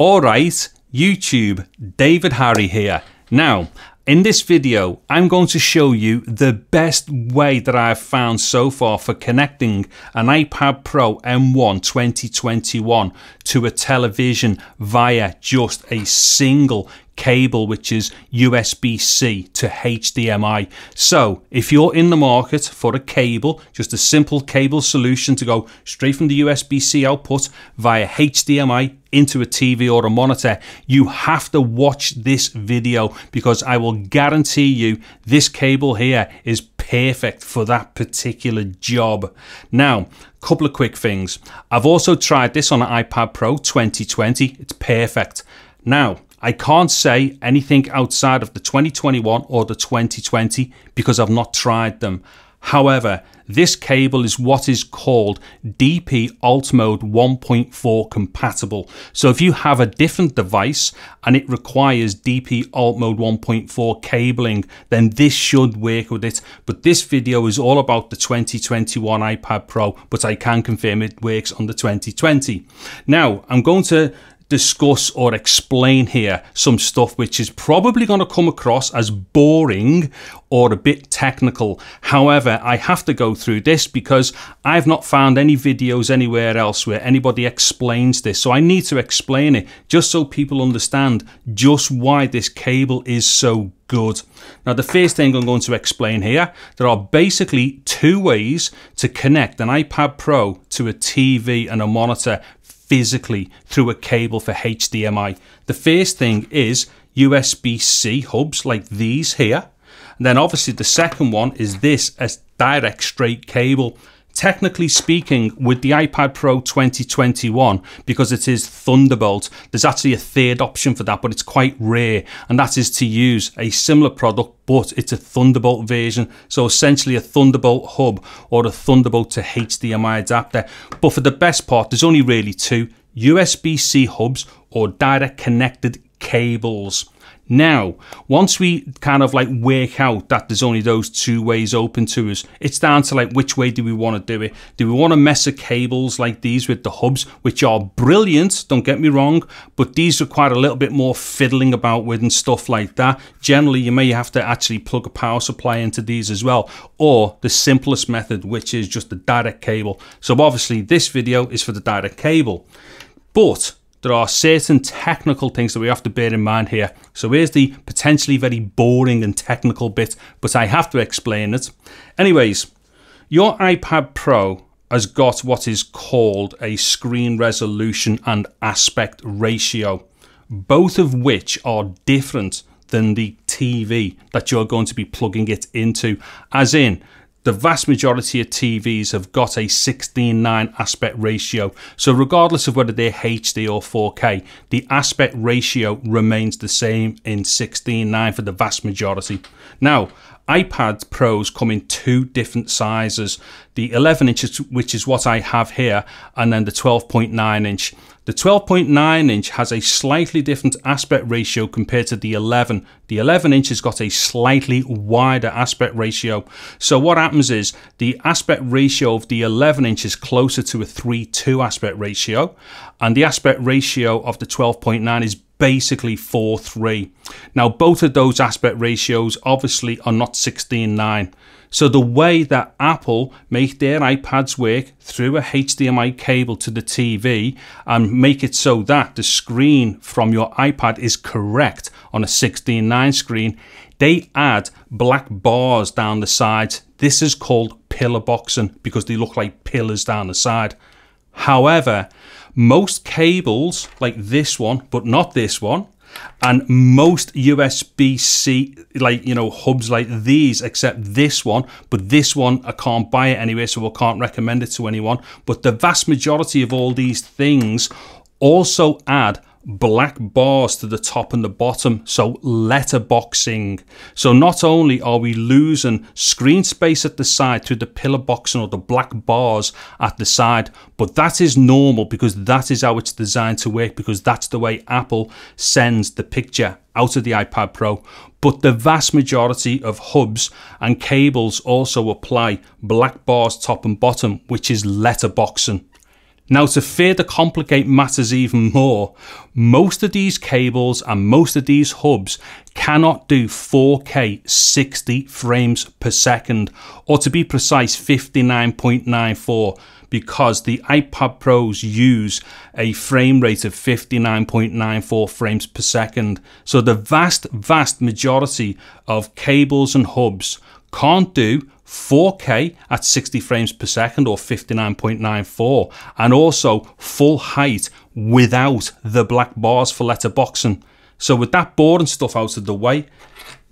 Alright, YouTube, David Harry here. Now, in this video, I'm going to show you the best way that I've found so far for connecting an iPad Pro M1 2021 to a television via just a single cable which is USB-C to HDMI. So if you're in the market for a cable, just a simple cable solution to go straight from the USB-C output via HDMI into a TV or a monitor, you have to watch this video because I will guarantee you this cable here is perfect for that particular job. Now, couple of quick things. I've also tried this on an iPad Pro 2020. It's perfect. Now, I can't say anything outside of the 2021 or the 2020 because I've not tried them. However, this cable is what is called DP Alt Mode 1.4 compatible. So if you have a different device and it requires DP Alt Mode 1.4 cabling, then this should work with it. But this video is all about the 2021 iPad Pro, but I can confirm it works on the 2020. Now, I'm going to discuss or explain here some stuff which is probably going to come across as boring or a bit technical. However, I have to go through this because I've not found any videos anywhere else where anybody explains this. So I need to explain it just so people understand just why this cable is so good. Now the first thing I'm going to explain here, there are basically two ways to connect an iPad Pro to a TV and a monitor physically through a cable for HDMI. The first thing is USB-C hubs like these here. And then obviously the second one is this, as direct straight cable technically speaking, with the iPad Pro 2021, because it is Thunderbolt, there's actually a third option for that, but it's quite rare, and that is to use a similar product, but it's a Thunderbolt version. So essentially a Thunderbolt hub or a Thunderbolt to HDMI adapter. But for the best part, there's only really two USB-C hubs or direct connected cables. Now, once we kind of like work out that there's only those two ways open to us, it's down to like which way do we want to do it? Do we want to mess with cables like these with the hubs, which are brilliant, don't get me wrong, but these require a little bit more fiddling about with and stuff like that. Generally, you may have to actually plug a power supply into these as well, or the simplest method, which is just the direct cable. So obviously this video is for the direct cable, but there are certain technical things that we have to bear in mind here. So here's the potentially very boring and technical bit, but I have to explain it. Anyways, your iPad Pro has got what is called a screen resolution and aspect ratio, both of which are different than the TV that you're going to be plugging it into. As in, the vast majority of TVs have got a 16.9 aspect ratio. So regardless of whether they're HD or 4K, the aspect ratio remains the same in 16.9 for the vast majority. Now, iPad Pros come in two different sizes the 11 inches, which is what I have here, and then the 12.9 inch. The 12.9 inch has a slightly different aspect ratio compared to the 11. The 11 inch has got a slightly wider aspect ratio. So what happens is the aspect ratio of the 11 inch is closer to a 3-2 aspect ratio and the aspect ratio of the 12.9 is basically 4-3. Now, both of those aspect ratios obviously are not 16-9. So the way that Apple make their iPads work through a HDMI cable to the TV and make it so that the screen from your iPad is correct on a 16.9 screen, they add black bars down the sides. This is called pillar boxing because they look like pillars down the side. However, most cables like this one, but not this one, and most USB-C like you know hubs like these except this one but this one I can't buy it anyway so I can't recommend it to anyone but the vast majority of all these things also add black bars to the top and the bottom, so letterboxing. So not only are we losing screen space at the side through the pillar boxing or the black bars at the side, but that is normal because that is how it's designed to work because that's the way Apple sends the picture out of the iPad Pro. But the vast majority of hubs and cables also apply black bars top and bottom, which is letterboxing. Now to further complicate matters even more, most of these cables and most of these hubs cannot do 4K 60 frames per second, or to be precise 59.94 because the iPad Pros use a frame rate of 59.94 frames per second. So the vast, vast majority of cables and hubs can't do 4K at 60 frames per second or 59.94, and also full height without the black bars for letterboxing. So with that board and stuff out of the way,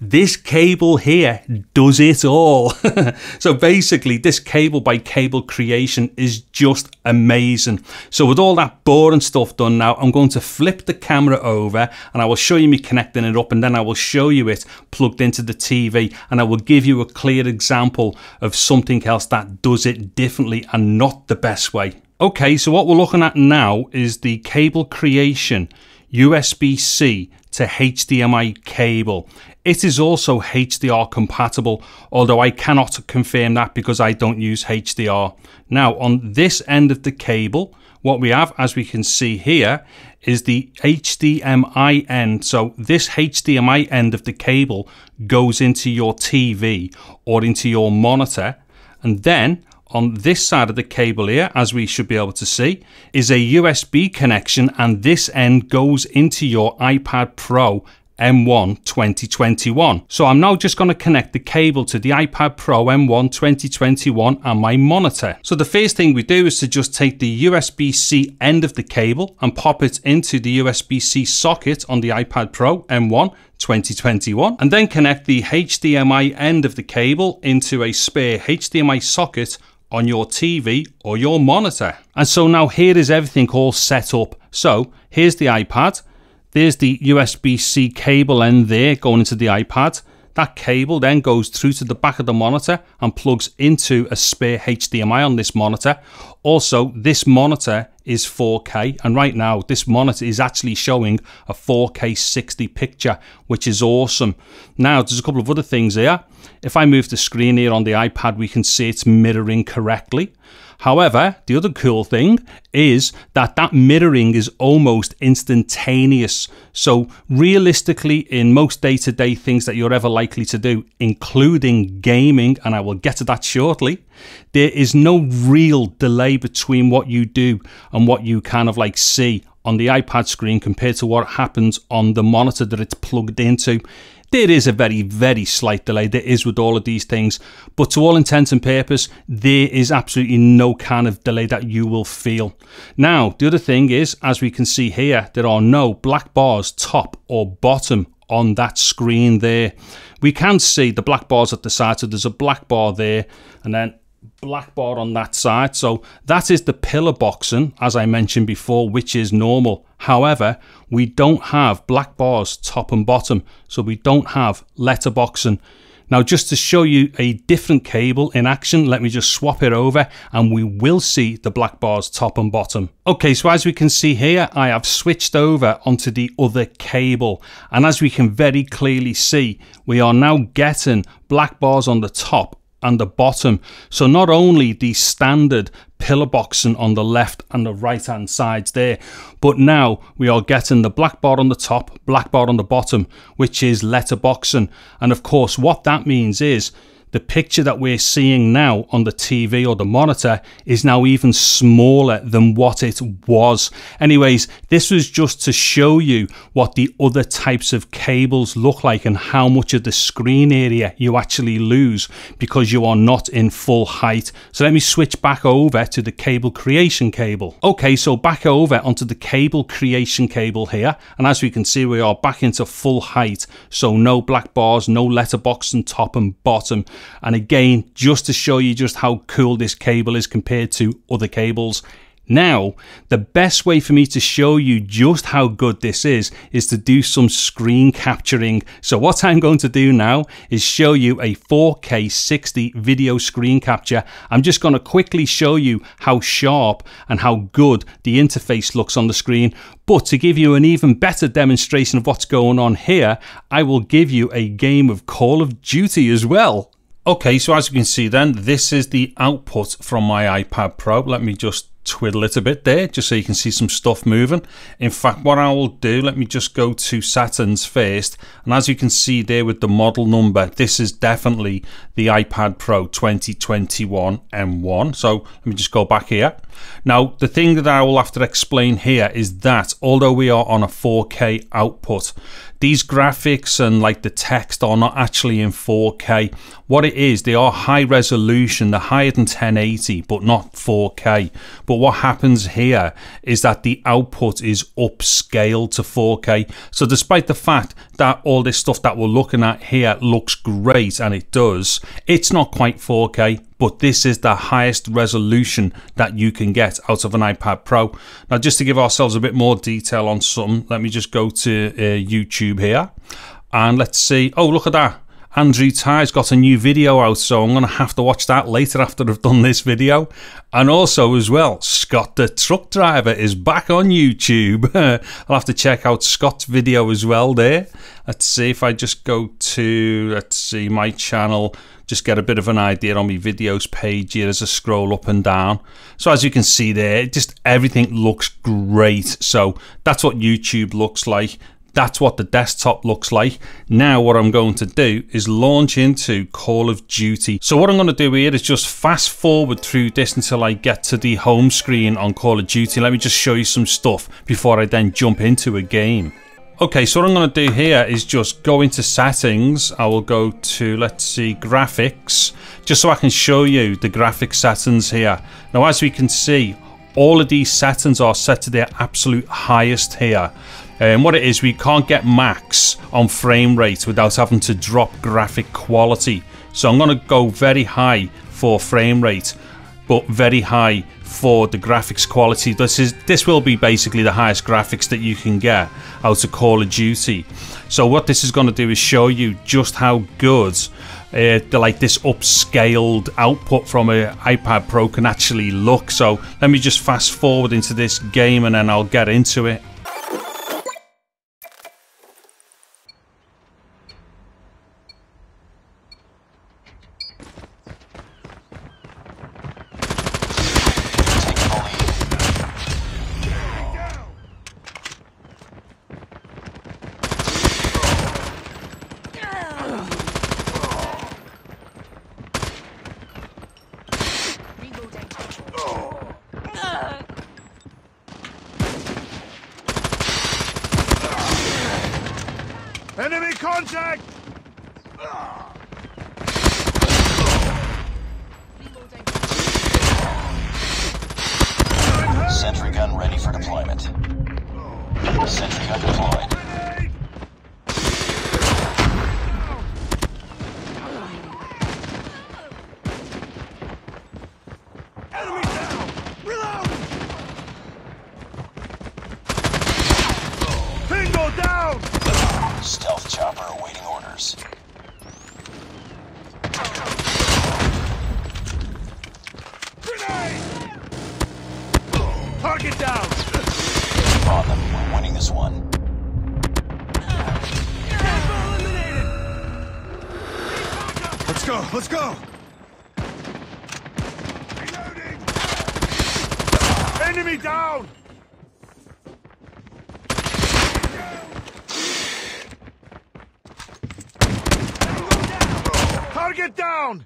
this cable here does it all. so basically this cable by cable creation is just amazing. So with all that boring stuff done now, I'm going to flip the camera over and I will show you me connecting it up and then I will show you it plugged into the TV and I will give you a clear example of something else that does it differently and not the best way. Okay, so what we're looking at now is the cable creation USB-C to HDMI cable. It is also HDR compatible, although I cannot confirm that because I don't use HDR. Now on this end of the cable, what we have, as we can see here, is the HDMI end. So this HDMI end of the cable goes into your TV or into your monitor. And then on this side of the cable here, as we should be able to see, is a USB connection and this end goes into your iPad Pro M1 2021. So I'm now just going to connect the cable to the iPad Pro M1 2021 and my monitor. So the first thing we do is to just take the USB-C end of the cable and pop it into the USB-C socket on the iPad Pro M1 2021 and then connect the HDMI end of the cable into a spare HDMI socket on your TV or your monitor. And so now here is everything all set up. So here's the iPad, there's the USB-C cable end there going into the iPad. That cable then goes through to the back of the monitor and plugs into a spare HDMI on this monitor. Also, this monitor is 4K and right now this monitor is actually showing a 4K 60 picture which is awesome. Now there's a couple of other things here. If I move the screen here on the iPad we can see it's mirroring correctly. However, the other cool thing is that that mirroring is almost instantaneous. So realistically, in most day-to-day things that you're ever likely to do, including gaming, and I will get to that shortly, there is no real delay between what you do and what you kind of like see on the iPad screen compared to what happens on the monitor that it's plugged into. There is a very, very slight delay. There is with all of these things. But to all intents and purpose, there is absolutely no kind of delay that you will feel. Now, the other thing is, as we can see here, there are no black bars top or bottom on that screen there. We can see the black bars at the side, so there's a black bar there, and then black bar on that side. So that is the pillar boxing, as I mentioned before, which is normal. However, we don't have black bars top and bottom, so we don't have letterboxing. Now, just to show you a different cable in action, let me just swap it over and we will see the black bars top and bottom. Okay, so as we can see here, I have switched over onto the other cable. And as we can very clearly see, we are now getting black bars on the top and the bottom. So not only the standard pillar boxing on the left and the right hand sides there, but now we are getting the black bar on the top, black bar on the bottom, which is letterboxing. And of course, what that means is the picture that we're seeing now on the TV or the monitor is now even smaller than what it was. Anyways, this was just to show you what the other types of cables look like and how much of the screen area you actually lose because you are not in full height. So let me switch back over to the cable creation cable. Okay, so back over onto the cable creation cable here. And as we can see, we are back into full height. So no black bars, no letterbox and top and bottom. And again, just to show you just how cool this cable is compared to other cables, now, the best way for me to show you just how good this is, is to do some screen capturing. So what I'm going to do now is show you a 4K 60 video screen capture. I'm just gonna quickly show you how sharp and how good the interface looks on the screen. But to give you an even better demonstration of what's going on here, I will give you a game of Call of Duty as well. Okay, so as you can see then, this is the output from my iPad Pro. Let me just twiddle it a bit there, just so you can see some stuff moving. In fact, what I will do, let me just go to Saturn's first. And as you can see there with the model number, this is definitely the iPad Pro 2021 M1. So let me just go back here. Now, the thing that I will have to explain here is that although we are on a 4K output, these graphics and like the text are not actually in 4K. What it is, they are high resolution, they're higher than 1080, but not 4K. But what happens here is that the output is upscaled to 4K. So despite the fact that all this stuff that we're looking at here looks great, and it does, it's not quite 4K but this is the highest resolution that you can get out of an iPad Pro. Now, just to give ourselves a bit more detail on some, let me just go to uh, YouTube here and let's see. Oh, look at that. Andrew Ty's got a new video out, so I'm going to have to watch that later after I've done this video. And also, as well, Scott the Truck Driver is back on YouTube. I'll have to check out Scott's video as well there. Let's see if I just go to, let's see, my channel, just get a bit of an idea on my videos page here as I scroll up and down. So as you can see there, just everything looks great. So that's what YouTube looks like. That's what the desktop looks like. Now what I'm going to do is launch into Call of Duty. So what I'm going to do here is just fast forward through this until I get to the home screen on Call of Duty. Let me just show you some stuff before I then jump into a game. Okay, so what I'm going to do here is just go into settings. I will go to, let's see, graphics, just so I can show you the graphic settings here. Now, as we can see, all of these settings are set to their absolute highest here. Uh, and um, what it is, we can't get max on frame rate without having to drop graphic quality. So I'm going to go very high for frame rate, but very high for the graphics quality. This is this will be basically the highest graphics that you can get out of Call of Duty. So what this is going to do is show you just how good uh, the, like this upscaled output from an iPad Pro can actually look. So let me just fast forward into this game and then I'll get into it. Target down! on them. We're winning this one. Let's go, let's go! Enemy down! Target down!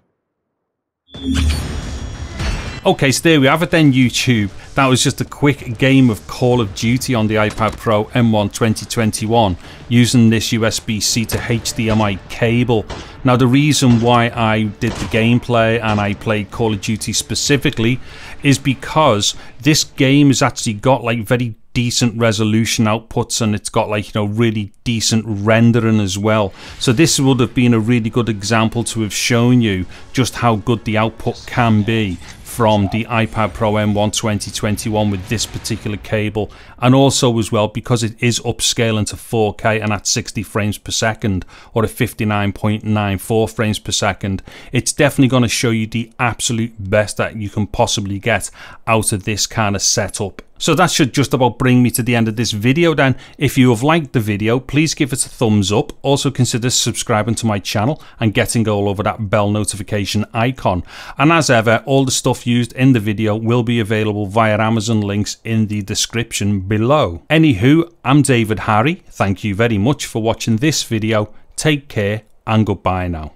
Okay, so there we have it then, YouTube. That was just a quick game of Call of Duty on the iPad Pro M1 2021 using this USB-C to HDMI cable. Now the reason why I did the gameplay and I played Call of Duty specifically is because this game has actually got like very decent resolution outputs and it's got like you know really decent rendering as well so this would have been a really good example to have shown you just how good the output can be from the iPad Pro M1 2021 with this particular cable and also as well because it is upscaling to 4K and at 60 frames per second or at 59.94 frames per second it's definitely going to show you the absolute best that you can possibly get out of this kind of setup so that should just about bring me to the end of this video then. If you have liked the video, please give it a thumbs up. Also consider subscribing to my channel and getting all over that bell notification icon. And as ever, all the stuff used in the video will be available via Amazon links in the description below. Anywho, I'm David Harry. Thank you very much for watching this video. Take care and goodbye now.